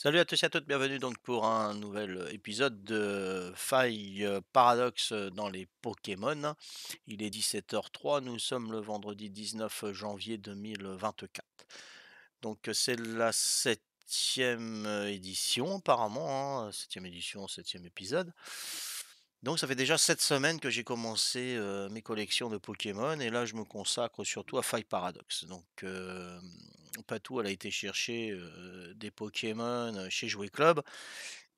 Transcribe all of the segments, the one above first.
Salut à tous et à toutes, bienvenue donc pour un nouvel épisode de Faille Paradoxe dans les Pokémon. Il est 17h03, nous sommes le vendredi 19 janvier 2024. Donc c'est la septième édition apparemment, 7 hein, septième édition, septième épisode. Donc ça fait déjà sept semaines que j'ai commencé mes collections de Pokémon et là je me consacre surtout à Fight Paradox. Donc Patou elle a été chercher des Pokémon chez Jouet Club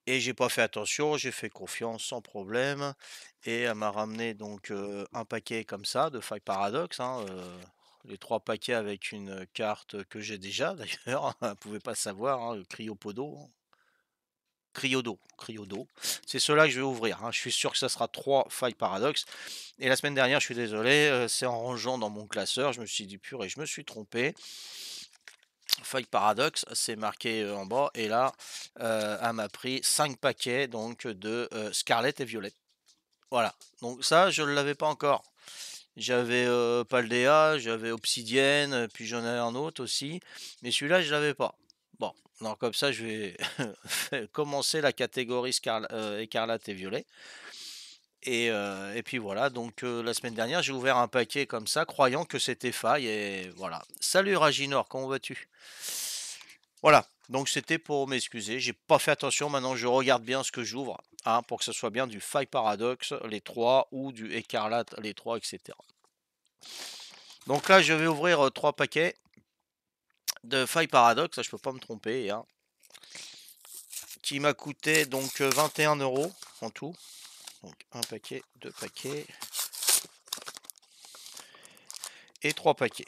et j'ai pas fait attention, j'ai fait confiance sans problème et elle m'a ramené donc un paquet comme ça de Fight Paradox. Hein, les trois paquets avec une carte que j'ai déjà d'ailleurs, ne pouvez pas savoir, hein, le Cryopodo, hein. Cryodo. Cryodo. C'est cela que je vais ouvrir. Hein. Je suis sûr que ça sera trois failles Paradox Et la semaine dernière, je suis désolé, euh, c'est en rangeant dans mon classeur. Je me suis dit, purée, je me suis trompé. Faille Paradox, c'est marqué euh, en bas. Et là, euh, elle m'a pris 5 paquets donc de Scarlet et Violet. Voilà. Donc ça, je ne l'avais pas encore. J'avais Paldea, j'avais Obsidienne, puis j'en ai un autre aussi. Mais celui-là, je ne l'avais pas comme ça, je vais commencer la catégorie euh, écarlate et violet. Et, euh, puis voilà, donc euh, la semaine dernière, j'ai ouvert un paquet comme ça, croyant que c'était faille. Et voilà. Salut Raginor, comment vas-tu Voilà, donc c'était pour m'excuser. J'ai pas fait attention. Maintenant, je regarde bien ce que j'ouvre hein, pour que ce soit bien du faille paradoxe, les trois, ou du écarlate, les trois, etc. Donc là, je vais ouvrir trois paquets de Faille Paradox, je peux pas me tromper, hein. qui m'a coûté donc 21 euh, euros en tout. Donc un paquet, deux paquets et trois paquets.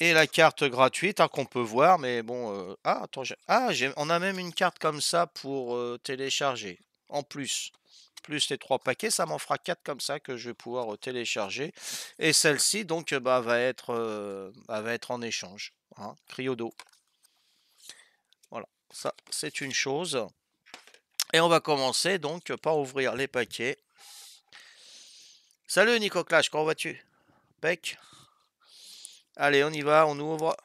Et la carte gratuite hein, qu'on peut voir, mais bon, euh, ah, ah on a même une carte comme ça pour euh, télécharger en plus plus les trois paquets, ça m'en fera quatre comme ça que je vais pouvoir télécharger. Et celle-ci, donc, bah, va, être, bah, va être en échange. Hein. cryo d'eau Voilà, ça c'est une chose. Et on va commencer donc par ouvrir les paquets. Salut Nico Clash, comment vas-tu Pec Allez, on y va, on ouvre.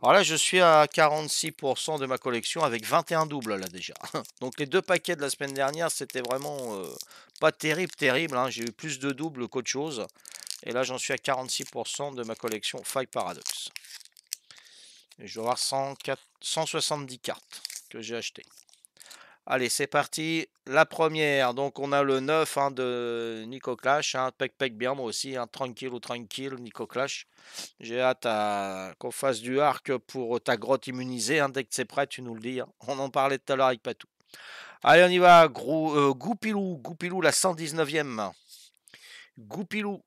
Alors là, je suis à 46% de ma collection avec 21 doubles là déjà. Donc les deux paquets de la semaine dernière, c'était vraiment euh, pas terrible, terrible. Hein. J'ai eu plus de doubles qu'autre chose. Et là, j'en suis à 46% de ma collection Fight Paradox je dois avoir 104, 170 cartes que j'ai achetées. Allez, c'est parti. La première, donc on a le 9 hein, de Nico Clash. Hein. pec pec bien, moi aussi. Hein. tranquille ou tranquille, Nico Clash. J'ai hâte qu'on fasse du arc pour ta grotte immunisée. dès que c'est prêt, tu nous le dis. On en parlait tout à l'heure avec Patou. Allez, on y va. Euh, Goupilou, Goupilou, la 119e. Goupilou.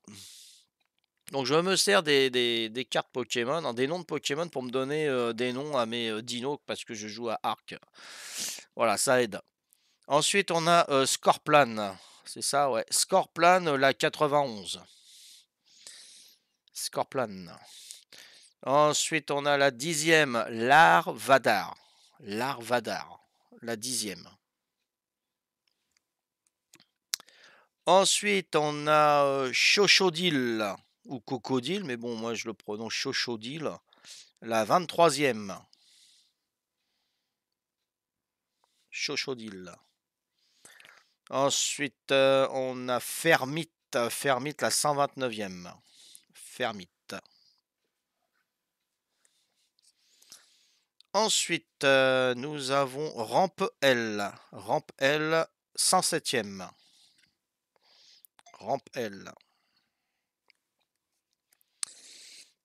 Donc je me sers des, cartes Pokémon, hein, des noms de Pokémon pour me donner des noms à mes dinos parce que je joue à Arc. Voilà, ça aide. Ensuite, on a Scorplan. C'est ça, ouais. Scorplan, la 91. Scorplan. Ensuite, on a la dixième, Larvadar. Larvadar, la dixième. Ensuite, on a Chochodil ou Cocodile, mais bon, moi je le prononce Chochodile, la 23e. Chochodile. Ensuite, euh, on a Fermite, Fermite la 129e. Fermite. Ensuite, euh, nous avons Rampe L. Rampe L, 107e. Rampe L.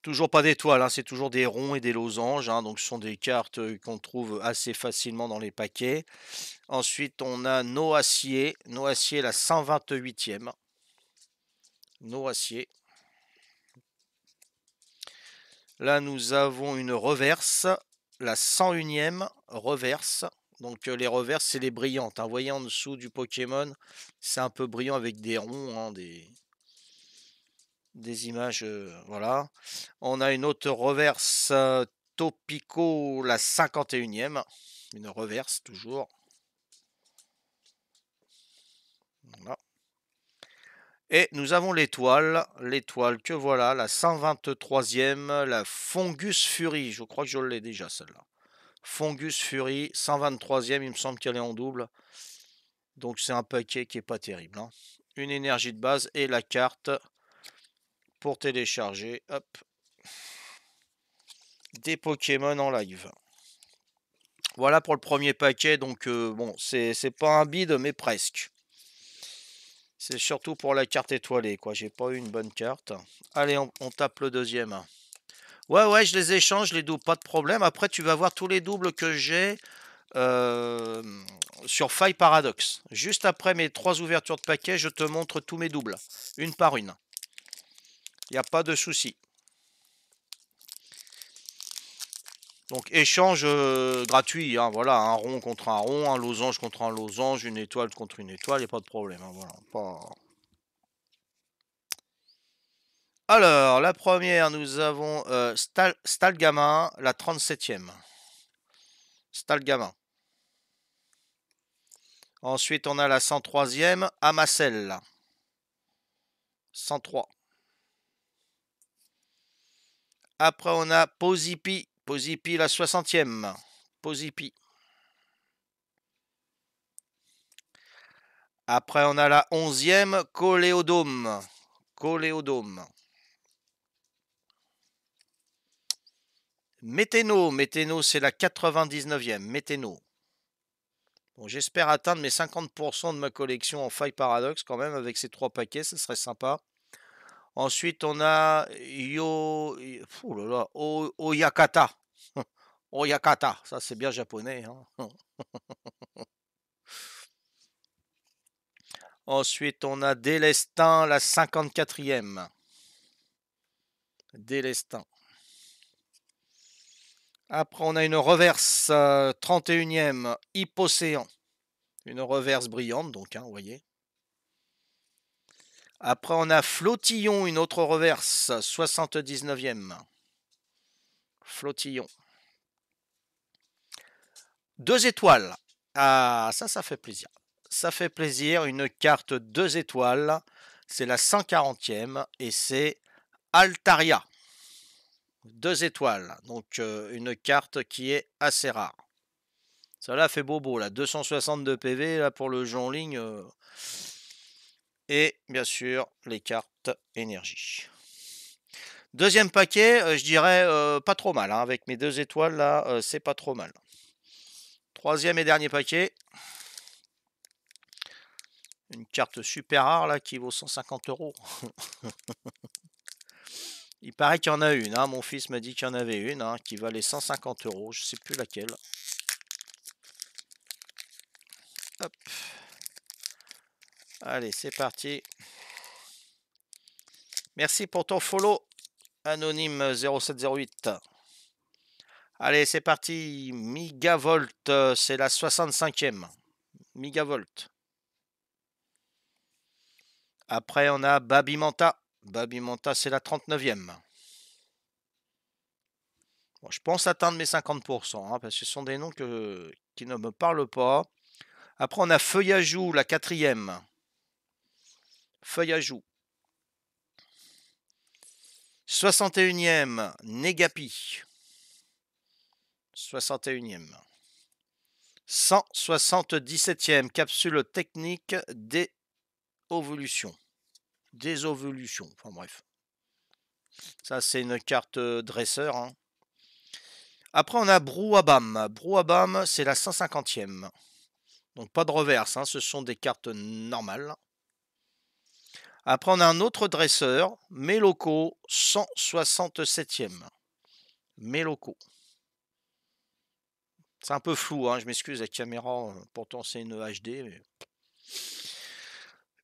Toujours pas d'étoiles, hein, c'est toujours des ronds et des losanges. Hein, donc ce sont des cartes qu'on trouve assez facilement dans les paquets. Ensuite, on a Noacier. Noacier, la 128e. Noacier. Là, nous avons une reverse. La 101e reverse. Donc euh, les reverses, c'est les brillantes. Hein. Vous voyez en dessous du Pokémon, c'est un peu brillant avec des ronds, des, des images. Euh, voilà. On a une autre reverse euh, Topico, la 51e. Une reverse toujours. Et nous avons l'étoile, l'étoile que voilà, la 123e, la Fongus Fury. Je crois que je l'ai déjà celle-là. Fongus Fury, 123e, il me semble qu'elle est en double. Donc c'est un paquet qui n'est pas terrible. Hein. Une énergie de base et la carte pour télécharger hop, des Pokémon en live. Voilà pour le premier paquet, donc euh, bon, c'est pas un bide, mais presque. C'est surtout pour la carte étoilée, quoi. J'ai pas eu une bonne carte. Allez, on, tape le deuxième. Ouais, ouais, je les échange, les doubles, pas de problème. Après, tu vas voir tous les doubles que j'ai euh, sur Faille Paradox. Juste après mes trois ouvertures de paquets, je te montre tous mes doubles, une par une. Il n'y a pas de souci. Donc échange euh, gratuit, hein, voilà, un rond contre un rond, un losange contre un losange, une étoile contre une étoile, il n'y a pas de problème. Hein, voilà, Alors, la première, nous avons euh, Stalgama, la 37e. Stalgama. Ensuite, on a la 103e, Amacel. 103. Après, on a Posipi. Posipi, la 60e. Posipi. Après, on a la 11e, Coléodome. Coléodome. Météno. Météno, c'est la 99e. Météno. Bon, J'espère atteindre mes 50% de ma collection en faille paradoxe quand même avec ces trois paquets, ce serait sympa. Ensuite, on a Yo, Oyakata. Oyakata, ça c'est bien japonais. Hein. Ensuite, on a Délestin, la 54e. Délestin. Après, on a une reverse 31e, euh, Hypocéan. Une reverse brillante, donc, hein, vous voyez. Après, on a Flotillon, une autre reverse, 79e. Flotillon. Deux étoiles. Ah, ça, ça fait plaisir. Ça fait plaisir, une carte deux étoiles. C'est la 140e et c'est Altaria. Deux étoiles, donc euh, une carte qui est assez rare. Ça là fait bobo, là. 262 PV, là, pour le jeu en ligne. Euh, et bien sûr les cartes énergie. Deuxième paquet, euh, je dirais euh, pas trop mal. Hein, avec mes deux étoiles là, euh, c'est pas trop mal. Troisième et dernier paquet. Une carte super rare là qui vaut 150 euros. Il paraît qu'il y en a une. Hein. mon fils m'a dit qu'il y en avait une hein, qui valait 150 euros. Je sais plus laquelle. Allez, c'est parti. Merci pour ton follow, Anonyme 0708. Allez, c'est parti. Migavolt, euh, c'est la 65e. Migavolt. Après, on a Babimanta. Babimanta, c'est la 39e. je pense atteindre mes 50%, hein, parce que ce sont des noms qui ne me parlent pas. Après, on a Feuillajou, la quatrième. Feuille à joue. 61e, Negapi. 61e. 177e, capsule technique des ovolutions. Des ovolutions, enfin bref. Ça, c'est une carte euh, dresseur. Hein. Après, on a Brouabam. Brouabam, c'est la 150e. Donc, pas de reverse, hein, ce sont des cartes normales à prendre un autre dresseur, Meloco 167e. locaux. C'est un peu flou, hein, je m'excuse, la caméra, euh, pourtant c'est une HD.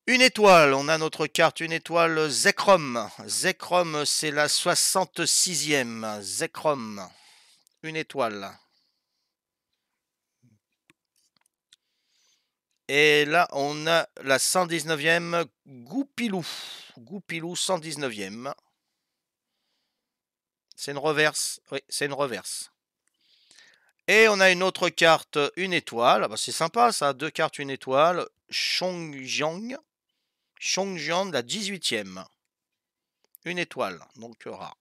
Une étoile, on a notre carte, une étoile Zekrom. Zekrom, c'est la 66e. Zekrom, une étoile. Et là, on a la 119e Goupilou. Goupilou 119e. C'est une reverse. Oui, c'est une reverse. Et on a une autre carte, une étoile. Ah bah, c'est sympa ça, deux cartes, une étoile. Chongjiang. Chongjiang, la 18e. Une étoile, donc euh, rare.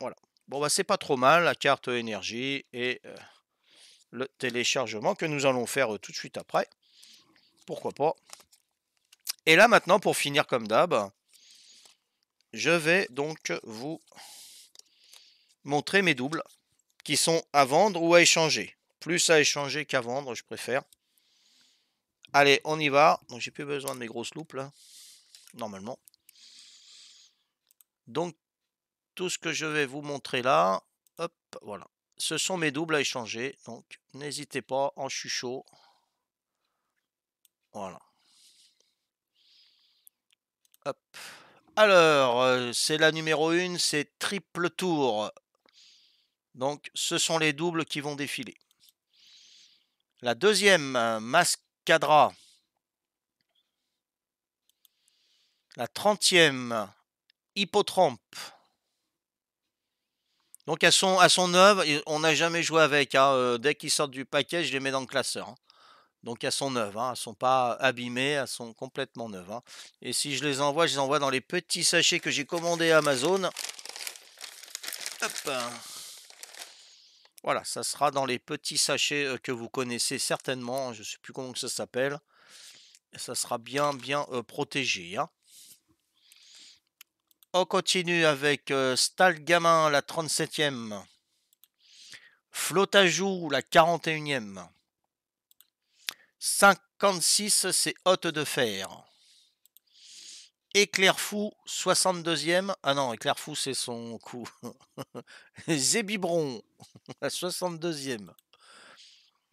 Voilà. Bon, bah, c'est pas trop mal, la carte énergie. Et euh, le téléchargement que nous allons faire euh, tout de suite après. Pourquoi pas. Et là maintenant, pour finir comme d'hab, je vais donc vous montrer mes doubles qui sont à vendre ou à échanger. Plus à échanger qu'à vendre, je préfère. Allez, on y va. Donc j'ai plus besoin de mes grosses loupes là, normalement. Donc tout ce que je vais vous montrer là, hop, voilà ce sont mes doubles à échanger. Donc, n'hésitez pas en chuchot. Voilà. Hop. Alors, euh, c'est la numéro 1, c'est triple tour. Donc, ce sont les doubles qui vont défiler. La deuxième, euh, Mascadra. La trentième, Hippotrompe. Donc à son, à son on n'a jamais joué avec. Hein, euh, dès qu'ils sortent du paquet, je les mets dans le classeur. Hein. Donc à son neuves, hein, elles ne sont pas abîmées, elles sont complètement neuves. Et si je les envoie, je les envoie dans les petits sachets que j'ai commandés à Amazon. Voilà, ça sera dans les petits sachets euh, que vous connaissez certainement. Je ne sais plus comment ça s'appelle. Ça sera bien, bien euh, protégé. On continue avec euh, Stalgamin, la 37e. Flotajou, la 41e. 56, c'est Hôte de Fer. Éclairfou, 62e. Ah non, Éclairfou, c'est son coup. Zébibron, la 62e.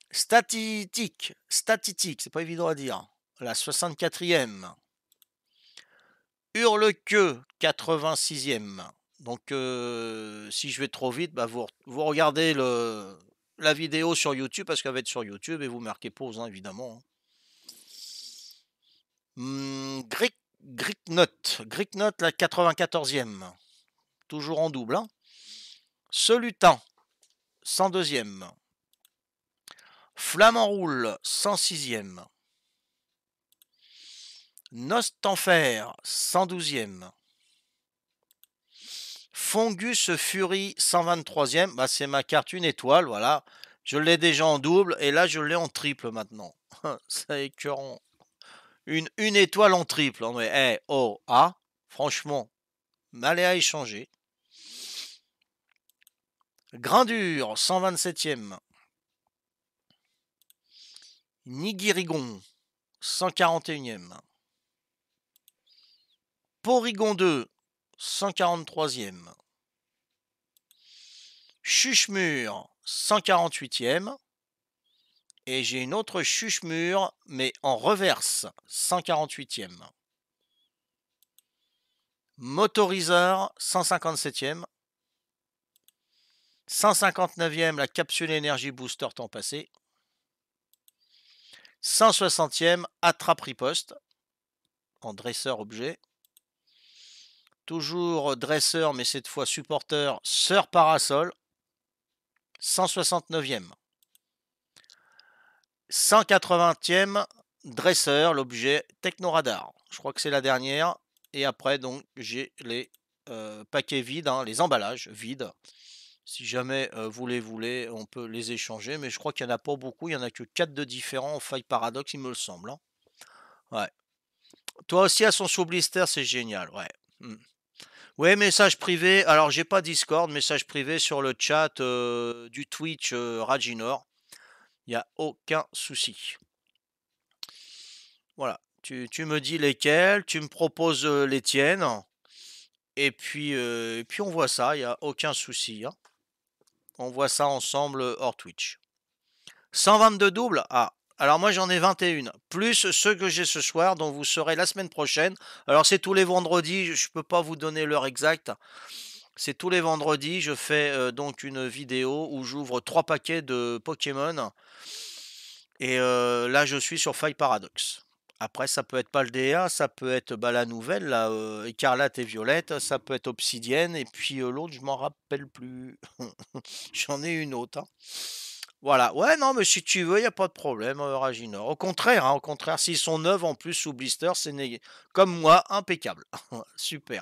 Statitique, statistique, c'est pas évident à dire. La 64e. Hurlequeux, 86e. Donc, euh, si je vais trop vite, bah, vous, regardez le, la vidéo sur YouTube, parce qu'elle va être sur YouTube, et vous marquez pause, hein, évidemment. Hum, Note, la 94e. Toujours en double. Hein. Solutan, 102e. Flamand Roule, 106e. Nost-Enfer, 112e. Fongus Fury, 123e. Bah, c'est ma carte une étoile, voilà. Je l'ai déjà en double et là je l'ai en triple maintenant. c'est écœurant. Une, une étoile en triple. mais, eh, oh, ah, franchement, malé à échanger. dur, 127e. Nigirigon, 141e. Porygon 2, 143e. Chuchemur, 148e. Et j'ai une autre chuchemur, mais en reverse, 148e. Motoriseur, 157e. 159e, la capsule énergie booster temps passé. 160e, attrape en dresseur objet toujours dresseur, mais cette fois supporter, Sœur Parasol, 169e. 180e, dresseur, l'objet Technoradar. Je crois que c'est la dernière. Et après, donc, j'ai les euh, paquets vides, hein, les emballages vides. Si jamais euh, vous les voulez, on peut les échanger. Mais je crois qu'il n'y en a pas beaucoup. Il n'y en a que 4 de différents faille paradoxe, il me le semble. Hein. Ouais. Toi aussi, à son sous blister, c'est génial. Ouais. Mmh. Oui, message privé. Alors, j'ai pas Discord, message privé sur le chat euh, du Twitch euh, Rajinor. Il n'y a aucun souci. Voilà. Tu, me dis lesquels, tu me proposes euh, les tiennes. Et puis, puis on voit ça, il n'y a aucun souci. Hein. On voit ça ensemble hors Twitch. 122 doubles Ah, alors moi j'en ai 21, plus ceux que j'ai ce soir, dont vous serez la semaine prochaine. Alors c'est tous les vendredis, je ne peux pas vous donner l'heure exacte. C'est tous les vendredis, je fais euh, donc une vidéo où j'ouvre trois paquets de Pokémon. Et euh, là je suis sur Faille Paradox. Après ça peut être Paldea, ça peut être bah, la nouvelle, là, euh, écarlate et violette, ça peut être obsidienne, et puis l'autre je m'en rappelle plus. j'en ai une autre. Hein. Voilà, ouais, non, mais si tu veux, il n'y a pas de problème, euh, Raginor. Au contraire, hein, au contraire, s'ils sont neufs en plus sous blister, c'est comme moi, impeccable. Super.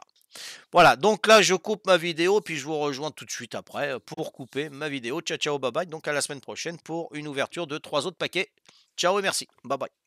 Voilà, donc là, je coupe ma vidéo, puis je vous rejoins tout de suite après euh, pour couper ma vidéo. Ciao, ciao, bye bye. Donc à la semaine prochaine pour une ouverture de trois autres paquets. Ciao et merci. Bye bye.